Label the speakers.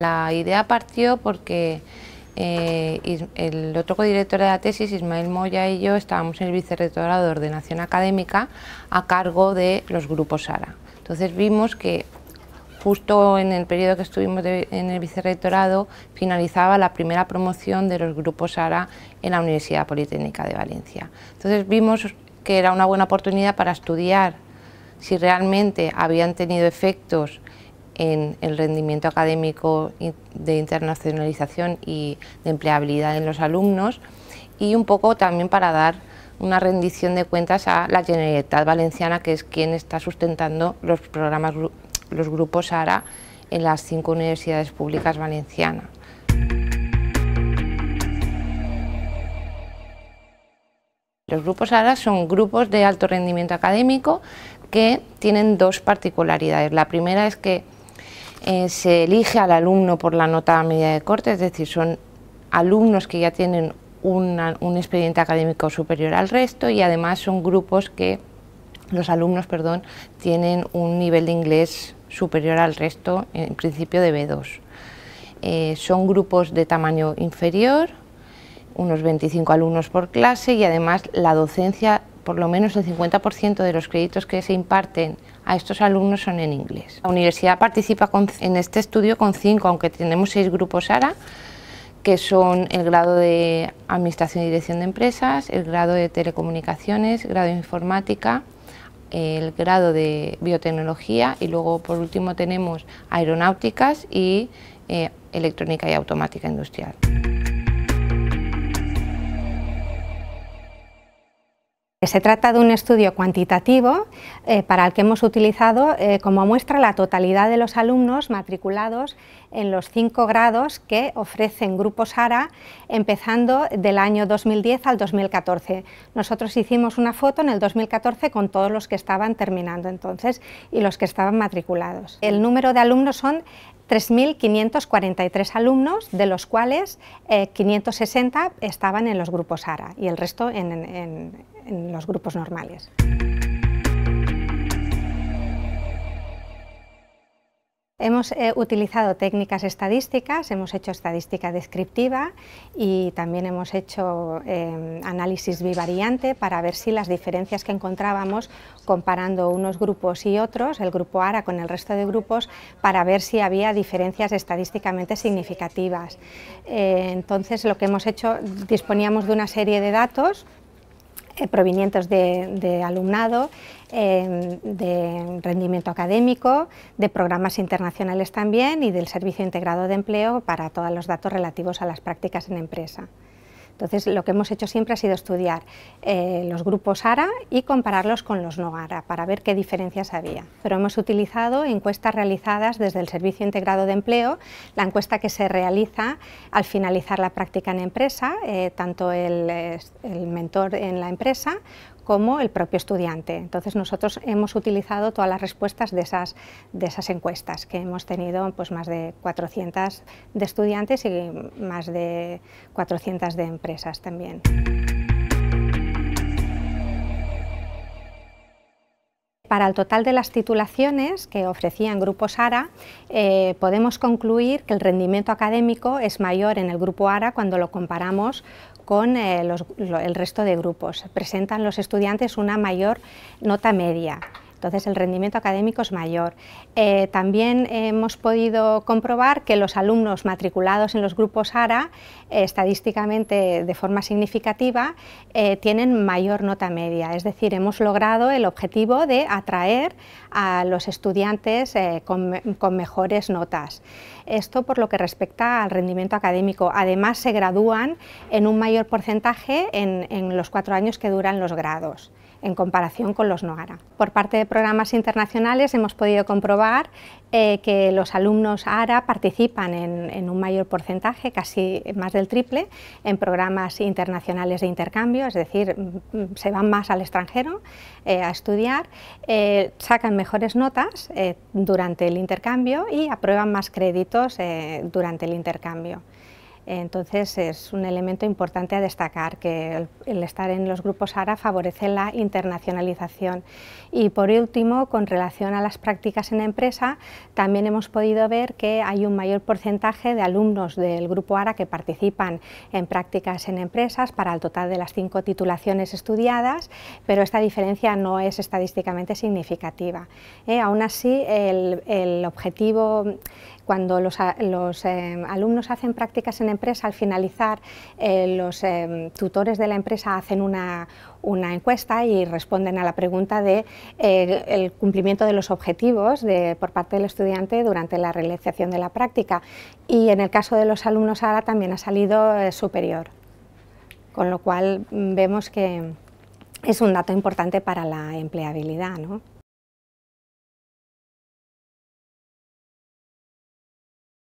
Speaker 1: La idea partió porque eh, el otro codirector de la tesis, Ismael Moya y yo, estábamos en el vicerrectorado de Ordenación Académica a cargo de los grupos SARA. Entonces vimos que justo en el periodo que estuvimos en el vicerrectorado finalizaba la primera promoción de los grupos SARA en la Universidad Politécnica de Valencia. Entonces vimos que era una buena oportunidad para estudiar si realmente habían tenido efectos en el rendimiento académico de internacionalización y de empleabilidad en los alumnos y un poco también para dar una rendición de cuentas a la Generalitat Valenciana, que es quien está sustentando los programas, los grupos ARA en las cinco universidades públicas valencianas. Los grupos ARA son grupos de alto rendimiento académico que tienen dos particularidades. La primera es que eh, se elige al alumno por la nota media de corte, es decir, son alumnos que ya tienen un expediente académico superior al resto y además son grupos que los alumnos perdón, tienen un nivel de inglés superior al resto, en principio de B2. Eh, son grupos de tamaño inferior, unos 25 alumnos por clase y además la docencia por lo menos el 50% de los créditos que se imparten a estos alumnos son en inglés. La universidad participa en este estudio con cinco, aunque tenemos seis grupos ARA, que son el grado de Administración y Dirección de Empresas, el grado de Telecomunicaciones, el grado de Informática, el grado de Biotecnología y luego por último tenemos Aeronáuticas y eh, Electrónica y Automática Industrial.
Speaker 2: Se trata de un estudio cuantitativo eh, para el que hemos utilizado eh, como muestra la totalidad de los alumnos matriculados en los cinco grados que ofrecen grupos ARA empezando del año 2010 al 2014. Nosotros hicimos una foto en el 2014 con todos los que estaban terminando entonces y los que estaban matriculados. El número de alumnos son 3.543 alumnos, de los cuales 560 eh, estaban en los grupos ARA y el resto en los grupos normales. Hemos eh, utilizado técnicas estadísticas, hemos hecho estadística descriptiva y también hemos hecho em, análisis bivariante para ver si las diferencias que encontrábamos comparando unos grupos y otros, el grupo ARA con el resto de grupos, para ver si había diferencias estadísticamente significativas. Eh, entonces lo que hemos hecho, disponíamos de una serie de datos eh, provenientes de, alumnado, em, de rendimiento académico, de programas internacionales también y del Servicio Integrado de Empleo para todos los datos relativos a las prácticas en empresa. Entonces, lo que hemos hecho siempre ha sido estudiar eh, los grupos ARA y compararlos con los no ARA para ver qué diferencias había. Pero hemos utilizado encuestas realizadas desde el Servicio Integrado de Empleo, la encuesta que se realiza al finalizar la práctica en empresa, eh, tanto eh, el mentor en la empresa como el propio estudiante. Entonces nosotros hemos utilizado todas las respuestas de esas, de esas encuestas, que hemos tenido pues, más de 400 de estudiantes y más de 400 de empresas también. Para el total de las titulaciones que ofrecían grupos ARA, eh, podemos concluir que el rendimiento académico es mayor en el grupo ARA cuando lo comparamos con eh, el resto de grupos. Presentan los estudiantes una mayor nota media entonces el rendimiento académico es mayor. Eh, también hemos podido comprobar que los alumnos matriculados en los grupos ARA, eh, estadísticamente de forma significativa, eh, tienen mayor nota media, es decir, hemos logrado el objetivo de atraer a los estudiantes con, mejores notas. Esto por lo que respecta al rendimiento académico. Además, se gradúan en un mayor porcentaje en los cuatro años que duran los grados en comparación con los ARA. Por parte de programas internacionales hemos podido comprobar eh, que los alumnos ARA participan en, un mayor porcentaje, casi más del triple, en programas internacionales de intercambio, es decir, mm, se van más al extranjero eh, a estudiar, eh, sacan mejores notas durante el intercambio y aprueban más créditos durante el intercambio. Entonces es un elemento importante a destacar, que el, estar en los grupos ARA favorece la internacionalización. Y por último, con relación a las prácticas en empresa, también hemos podido ver que hay un mayor porcentaje de alumnos del grupo ARA que participan en prácticas en empresas para el total de las cinco titulaciones estudiadas, pero esta diferencia no es estadísticamente significativa. Eh, aún así, el objetivo cuando los, em, alumnos hacen prácticas en empresa, al finalizar, eh, los em, tutores de la empresa hacen una, encuesta y responden a la pregunta de eh, el cumplimiento de los objetivos por parte del estudiante durante la realización de la práctica. Y en el caso de los alumnos ahora también ha salido eh, superior, con lo cual mm, vemos que es un dato importante para la empleabilidad.